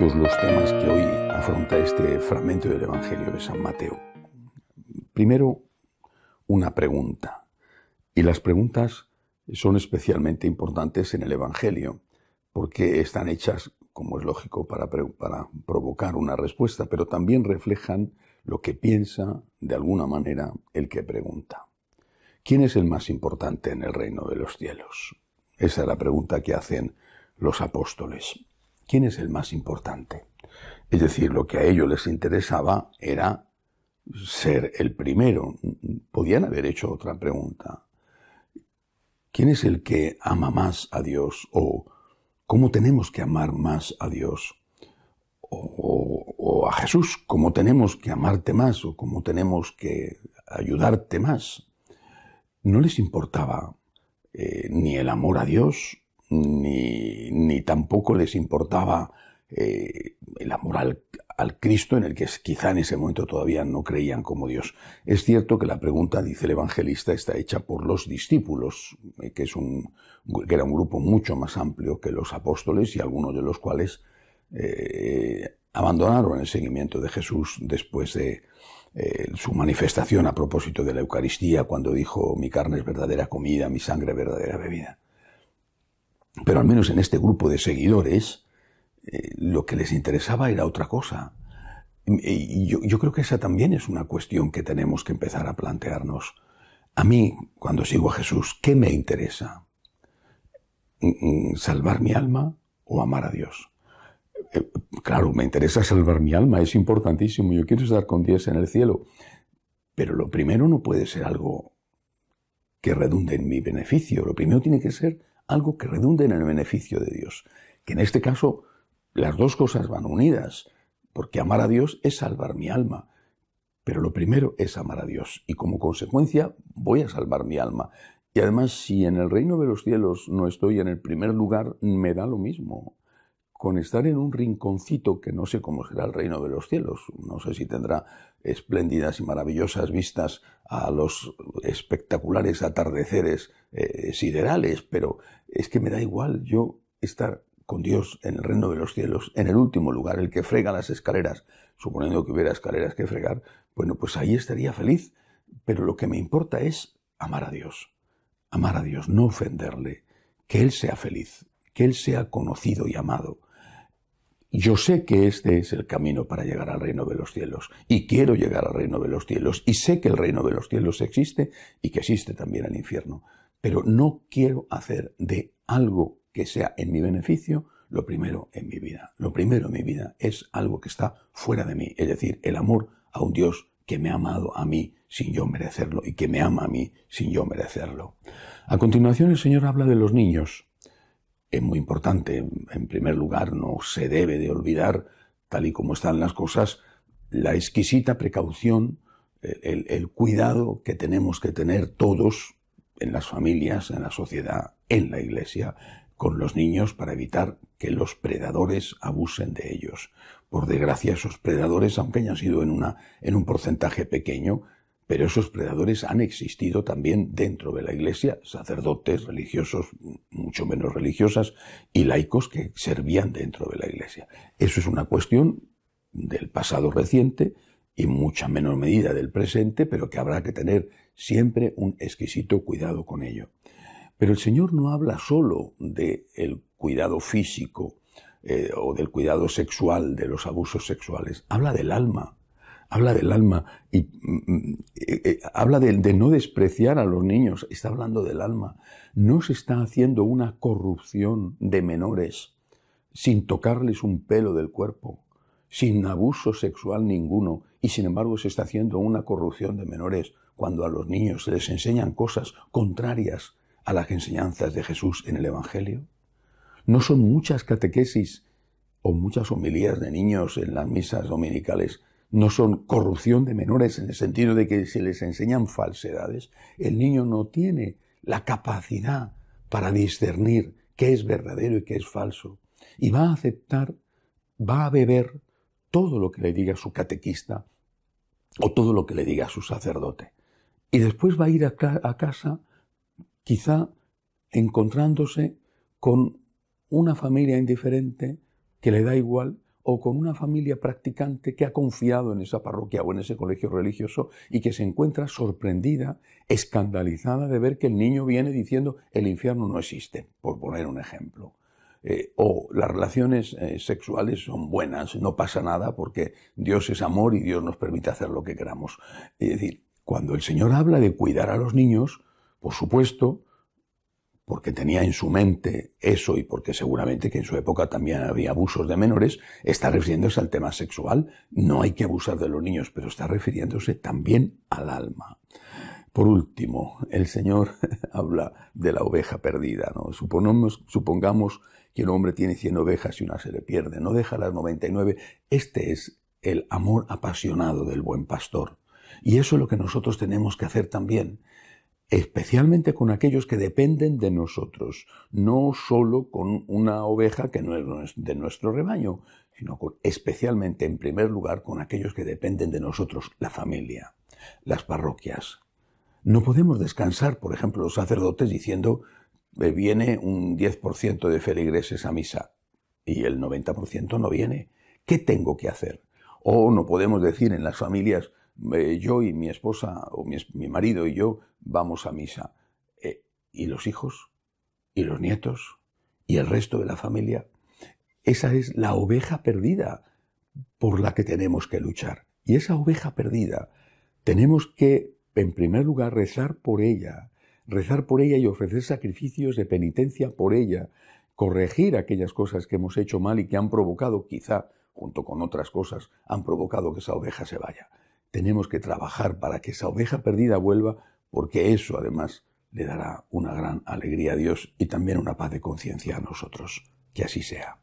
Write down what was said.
muchos los temas que hoy afronta este fragmento del Evangelio de San Mateo. Primero, una pregunta. Y las preguntas son especialmente importantes en el Evangelio, porque están hechas, como es lógico, para, para provocar una respuesta, pero también reflejan lo que piensa, de alguna manera, el que pregunta. ¿Quién es el más importante en el reino de los cielos? Esa es la pregunta que hacen los apóstoles. ¿Quién es el más importante? Es decir, lo que a ellos les interesaba era ser el primero. Podían haber hecho otra pregunta. ¿Quién es el que ama más a Dios? ¿O cómo tenemos que amar más a Dios? O, a Jesús, cómo tenemos que amarte más o cómo tenemos que ayudarte más. No les importaba eh, ni el amor a Dios ni, tampoco les importaba eh, el amor al, Cristo, en el que quizá en ese momento todavía no creían como Dios. Es cierto que la pregunta, dice el evangelista, está hecha por los discípulos, eh, que, era un grupo mucho más amplio que los apóstoles y algunos de los cuales eh, abandonaron el seguimiento de Jesús después de su manifestación a propósito de la Eucaristía, cuando dijo, mi carne es verdadera comida, mi sangre verdadera bebida. Pero al menos en este grupo de seguidores, eh, lo que les interesaba era otra cosa. Y yo, creo que esa también es una cuestión que tenemos que empezar a plantearnos. A mí, cuando sigo a Jesús, ¿qué me interesa? Mm, mm, ¿Salvar mi alma o amar a Dios? Eh, claro, me interesa salvar mi alma, es importantísimo, yo quiero estar con Dios en el cielo, pero lo primero no puede ser algo que redunde en mi beneficio, lo primero tiene que ser algo que redunde en el beneficio de Dios. Que en este caso las dos cosas van unidas, porque amar a Dios es salvar mi alma. Pero lo primero es amar a Dios y como consecuencia voy a salvar mi alma. Y además si en el reino de los cielos no estoy en el primer lugar, me da lo mismo con estar en un rinconcito que no sé cómo será el reino de los cielos. No sé si tendrá espléndidas y maravillosas vistas a los espectaculares atardeceres eh, siderales, pero es que me da igual yo estar con Dios en el reino de los cielos, en el último lugar, el que frega las escaleras, suponiendo que hubiera escaleras que fregar, bueno, pues ahí estaría feliz, pero lo que me importa es amar a Dios, amar a Dios, no ofenderle, que Él sea feliz, que Él sea conocido y amado, yo sé que este es el camino para llegar al reino de los cielos y quiero llegar al reino de los cielos y sé que el reino de los cielos existe y que existe también el infierno, pero no quiero hacer de algo que sea en mi beneficio lo primero en mi vida. Lo primero en mi vida es algo que está fuera de mí, es decir, el amor a un Dios que me ha amado a mí sin yo merecerlo y que me ama a mí sin yo merecerlo. A continuación el Señor habla de los niños es muy importante. En primer lugar, no se debe de olvidar, tal y como están las cosas, la exquisita precaución, el, cuidado que tenemos que tener todos en las familias, en la sociedad, en la iglesia, con los niños para evitar que los predadores abusen de ellos. Por desgracia, esos predadores, aunque hayan sido en, una, en un porcentaje pequeño, pero esos predadores han existido también dentro de la Iglesia, sacerdotes, religiosos, mucho menos religiosas, y laicos que servían dentro de la Iglesia. Eso es una cuestión del pasado reciente y mucha menor medida del presente, pero que habrá que tener siempre un exquisito cuidado con ello. Pero el Señor no habla solo del cuidado físico eh, o del cuidado sexual, de los abusos sexuales, habla del alma, habla del alma y mm, mm, eh, eh, habla de, de, no despreciar a los niños, está hablando del alma. No se está haciendo una corrupción de menores sin tocarles un pelo del cuerpo, sin abuso sexual ninguno, y sin embargo se está haciendo una corrupción de menores cuando a los niños se les enseñan cosas contrarias a las enseñanzas de Jesús en el Evangelio. No son muchas catequesis o muchas homilías de niños en las misas dominicales no son corrupción de menores en el sentido de que se les enseñan falsedades, el niño no tiene la capacidad para discernir qué es verdadero y qué es falso. Y va a aceptar, va a beber todo lo que le diga su catequista o todo lo que le diga su sacerdote. Y después va a ir a, a casa quizá encontrándose con una familia indiferente que le da igual o con una familia practicante que ha confiado en esa parroquia o en ese colegio religioso y que se encuentra sorprendida, escandalizada de ver que el niño viene diciendo el infierno no existe, por poner un ejemplo. Eh, o las relaciones eh, sexuales son buenas, no pasa nada porque Dios es amor y Dios nos permite hacer lo que queramos. Es decir, cuando el Señor habla de cuidar a los niños, por supuesto, porque tenía en su mente eso y porque seguramente que en su época también había abusos de menores, está refiriéndose al tema sexual. No hay que abusar de los niños, pero está refiriéndose también al alma. Por último, el Señor habla de la oveja perdida. ¿no? supongamos que un hombre tiene 100 ovejas y una se le pierde, no deja las 99. Este es el amor apasionado del buen pastor. Y eso es lo que nosotros tenemos que hacer también especialmente con aquellos que dependen de nosotros, no solo con una oveja que no es de nuestro rebaño, sino especialmente, en primer lugar, con aquellos que dependen de nosotros, la familia, las parroquias. No podemos descansar, por ejemplo, los sacerdotes diciendo, eh, viene un 10% de feligreses a misa y el 90% no viene. ¿Qué tengo que hacer? O no podemos decir en las familias, eh, yo y mi esposa, o mi, marido y yo, vamos a misa. Eh, ¿Y los hijos? ¿Y los nietos? ¿Y el resto de la familia? Esa es la oveja perdida por la que tenemos que luchar. Y esa oveja perdida, tenemos que, en primer lugar, rezar por ella, rezar por ella y ofrecer sacrificios de penitencia por ella, corregir aquellas cosas que hemos hecho mal y que han provocado, quizá, junto con otras cosas, han provocado que esa oveja se vaya tenemos que trabajar para que esa oveja perdida vuelva, porque eso además le dará una gran alegría a Dios y también una paz de conciencia a nosotros. Que así sea.